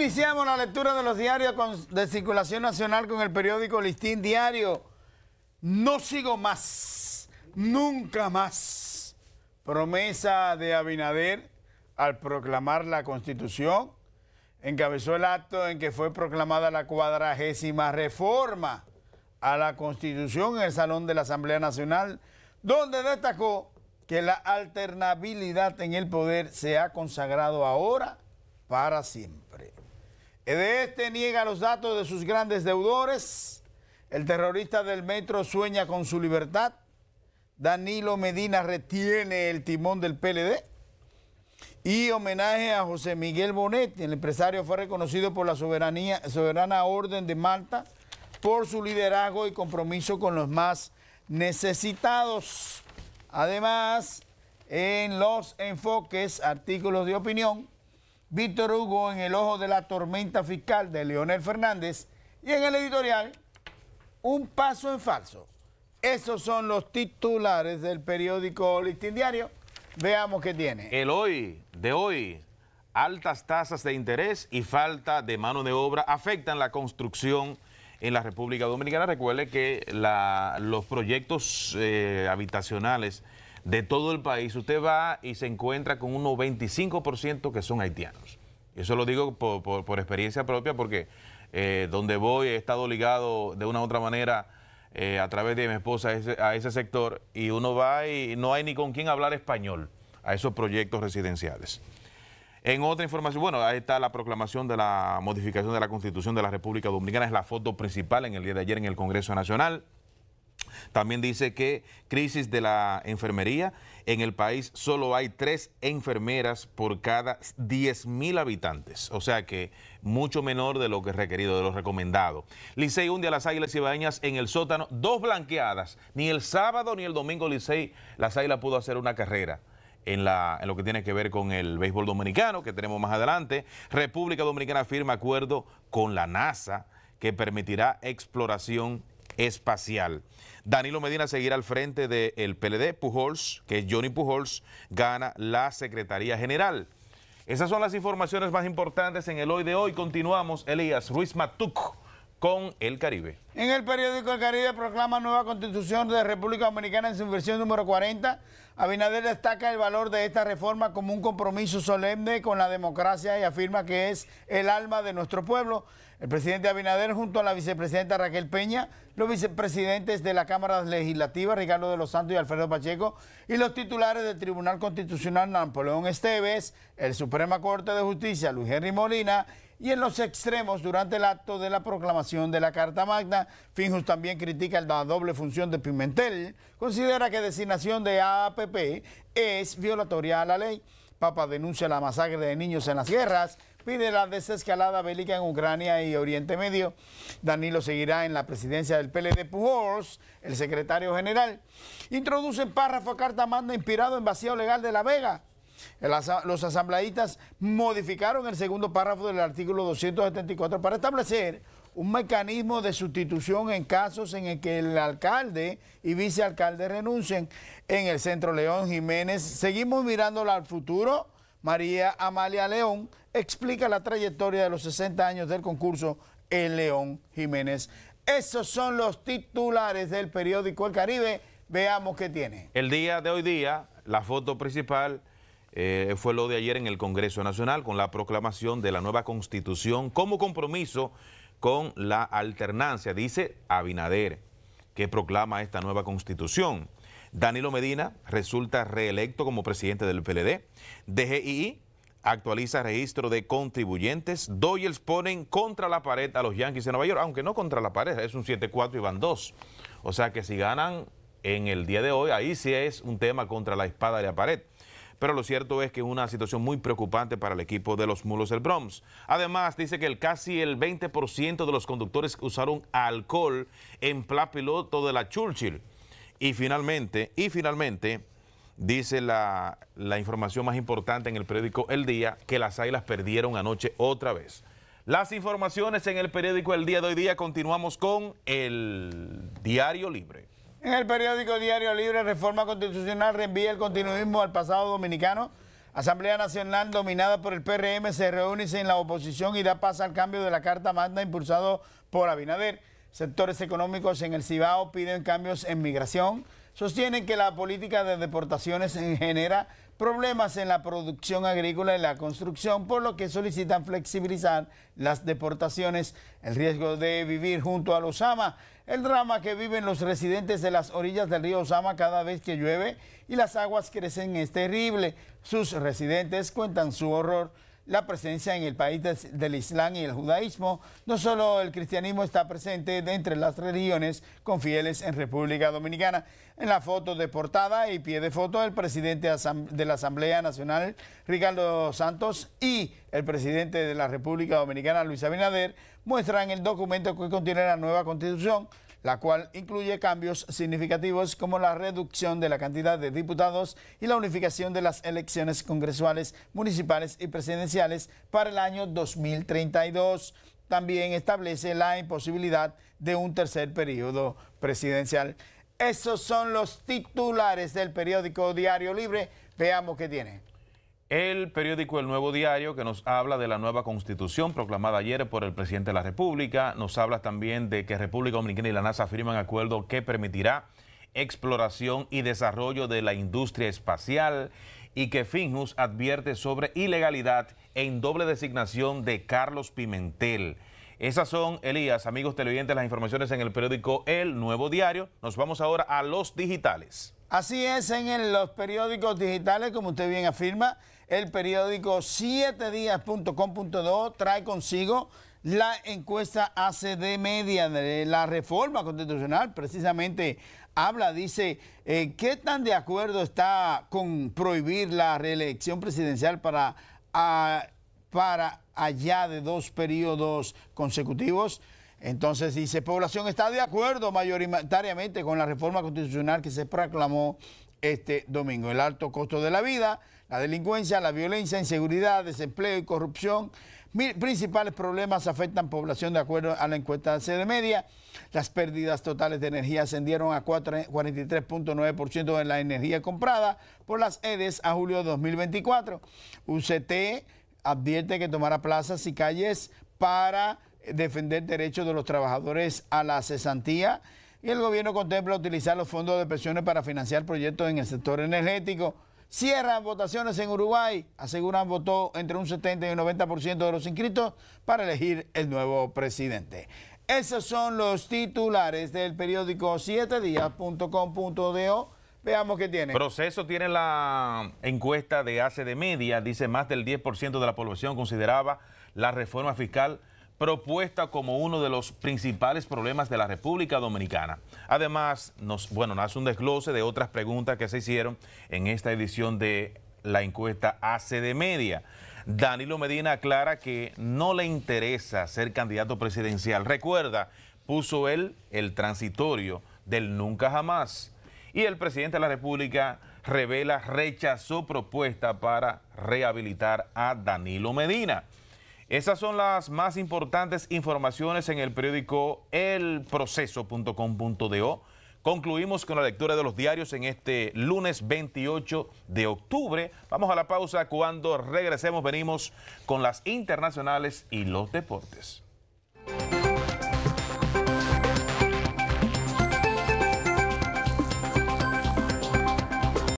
Iniciamos la lectura de los diarios de circulación nacional con el periódico Listín Diario. No sigo más, nunca más. Promesa de Abinader al proclamar la Constitución. Encabezó el acto en que fue proclamada la cuadragésima reforma a la Constitución en el Salón de la Asamblea Nacional, donde destacó que la alternabilidad en el poder se ha consagrado ahora para siempre. De este niega los datos de sus grandes deudores. El terrorista del metro sueña con su libertad. Danilo Medina retiene el timón del PLD. Y homenaje a José Miguel Bonetti. El empresario fue reconocido por la soberanía, soberana orden de Malta por su liderazgo y compromiso con los más necesitados. Además, en los enfoques, artículos de opinión, Víctor Hugo en el ojo de la tormenta fiscal de Leonel Fernández y en el editorial Un paso en falso. Esos son los titulares del periódico Listín Diario. Veamos qué tiene. El hoy, de hoy, altas tasas de interés y falta de mano de obra afectan la construcción en la República Dominicana. Recuerde que los proyectos eh, habitacionales de todo el país, usted va y se encuentra con un 95% que son haitianos. Eso lo digo por, experiencia propia porque eh, donde voy he estado ligado de una u otra manera eh, a través de mi esposa a ese, a ese, sector y uno va y no hay ni con quién hablar español a esos proyectos residenciales. En otra información, bueno, ahí está la proclamación de la modificación de la Constitución de la República Dominicana, es la foto principal en el día de ayer en el Congreso Nacional. También dice que crisis de la enfermería. En el país solo hay tres enfermeras por cada 10 mil habitantes, o sea que mucho menor de lo que es requerido, de lo recomendado. Licey hunde a las Águilas bañas en el sótano, dos blanqueadas. Ni el sábado ni el domingo Licey, las Águilas pudo hacer una carrera. en, lo que tiene que ver con el béisbol dominicano, que tenemos más adelante. República Dominicana firma acuerdo con la NASA que permitirá exploración espacial. Danilo Medina seguirá al frente del PLD. Pujols, que es Johnny Pujols, gana la Secretaría General. Esas son las informaciones más importantes en el hoy de hoy. Continuamos, Elías Ruiz Matuc con El Caribe. En el periódico El Caribe proclama nueva constitución de República Dominicana en su versión número 40. Abinader destaca el valor de esta reforma como un compromiso solemne con la democracia y afirma que es el alma de nuestro pueblo. El presidente Abinader junto a la vicepresidenta Raquel Peña, los vicepresidentes de la Cámara Legislativa, Ricardo de los Santos y Alfredo Pacheco, y los titulares del Tribunal Constitucional, Napoleón Esteves, el Suprema Corte de Justicia, Luis Henry Molina, y en los extremos durante el acto de la proclamación de la Carta Magna. Finjus también critica la doble función de Pimentel, considera que designación de AAPP es violatoria a la ley. Papa denuncia la masacre de niños en las guerras, pide la desescalada bélica en Ucrania y Oriente Medio. Danilo seguirá en la presidencia del PLD Pujols, el secretario general. Introduce el párrafo a Carta Magna inspirado en vacío legal de La Vega los asambleístas modificaron el segundo párrafo del artículo 274 para establecer un mecanismo de sustitución en casos en el que el alcalde y vicealcalde renuncien en el Centro León Jiménez. Seguimos mirándola al futuro. María Amalia León explica la trayectoria de los 60 años del concurso en León Jiménez. Esos son los titulares del periódico El Caribe. Veamos qué tiene. El día de hoy día, la foto principal eh, fue lo de ayer en el Congreso Nacional con la proclamación de la nueva constitución como compromiso con la alternancia, dice Abinader, que proclama esta nueva constitución. Danilo Medina resulta reelecto como presidente del PLD. DGII actualiza registro de contribuyentes. Doyles ponen contra la pared a los Yankees de Nueva York, aunque no contra la pared, es un 7-4 y van 2. O sea que si ganan en el día de hoy, ahí sí es un tema contra la espada de la pared pero lo cierto es que es una situación muy preocupante para el equipo de los Mulos del Bronx. Además, dice que casi el 20% de los conductores usaron alcohol en plan piloto de la Churchill. Y finalmente, y finalmente, dice la, la información más importante en el periódico El Día, que las Águilas perdieron anoche otra vez. Las informaciones en el periódico El Día de hoy día continuamos con el Diario Libre. En el periódico Diario Libre, Reforma Constitucional reenvía el continuismo al pasado dominicano. Asamblea Nacional dominada por el PRM se reúne en la oposición y da paso al cambio de la Carta Magna impulsado por Abinader. Sectores económicos en el Cibao piden cambios en migración. Sostienen que la política de deportaciones genera problemas en la producción agrícola y la construcción, por lo que solicitan flexibilizar las deportaciones, el riesgo de vivir junto al Osama, el drama que viven los residentes de las orillas del río Osama cada vez que llueve y las aguas crecen es terrible. Sus residentes cuentan su horror la presencia en el país del Islam y el judaísmo. No solo el cristianismo está presente de entre las religiones con fieles en República Dominicana. En la foto de portada y pie de foto, el presidente de la Asamblea Nacional, Ricardo Santos, y el presidente de la República Dominicana, Luis Abinader, muestran el documento que contiene la nueva constitución la cual incluye cambios significativos como la reducción de la cantidad de diputados y la unificación de las elecciones congresuales, municipales y presidenciales para el año 2032. También establece la imposibilidad de un tercer periodo presidencial. Esos son los titulares del periódico Diario Libre. Veamos qué tiene el periódico El Nuevo Diario, que nos habla de la nueva constitución proclamada ayer por el presidente de la República, nos habla también de que República Dominicana y la NASA firman acuerdo que permitirá exploración y desarrollo de la industria espacial y que Finjus advierte sobre ilegalidad en doble designación de Carlos Pimentel. Esas son, Elías, amigos televidentes, las informaciones en el periódico El Nuevo Diario. Nos vamos ahora a los digitales. Así es, en los periódicos digitales, como usted bien afirma, el periódico 7días.com.do trae consigo la encuesta ACD Media de la reforma constitucional. Precisamente habla, dice, eh, ¿qué tan de acuerdo está con prohibir la reelección presidencial para, ah, para allá de dos periodos consecutivos? Entonces dice, población está de acuerdo mayoritariamente con la reforma constitucional que se proclamó este domingo. El alto costo de la vida, la delincuencia, la violencia, inseguridad, desempleo y corrupción. principales problemas afectan población de acuerdo a la encuesta de sede Media. Las pérdidas totales de energía ascendieron a 43.9% en la energía comprada por las EDES a julio de 2024. UCT advierte que tomará plazas y calles para defender derechos de los trabajadores a la cesantía y el gobierno contempla utilizar los fondos de pensiones para financiar proyectos en el sector energético. Cierran votaciones en Uruguay, aseguran votó entre un 70 y un 90% de los inscritos para elegir el nuevo presidente. Esos son los titulares del periódico 7días.com.do. Veamos qué tiene. Proceso tiene la encuesta de hace de media, dice más del 10% de la población consideraba la reforma fiscal propuesta como uno de los principales problemas de la República Dominicana. Además, nos, bueno, hace un desglose de otras preguntas que se hicieron en esta edición de la encuesta de Media. Danilo Medina aclara que no le interesa ser candidato presidencial. Recuerda, puso él el transitorio del nunca jamás. Y el presidente de la República revela rechazó propuesta para rehabilitar a Danilo Medina. Esas son las más importantes informaciones en el periódico elproceso.com.do. Concluimos con la lectura de los diarios en este lunes 28 de octubre. Vamos a la pausa. Cuando regresemos venimos con las internacionales y los deportes.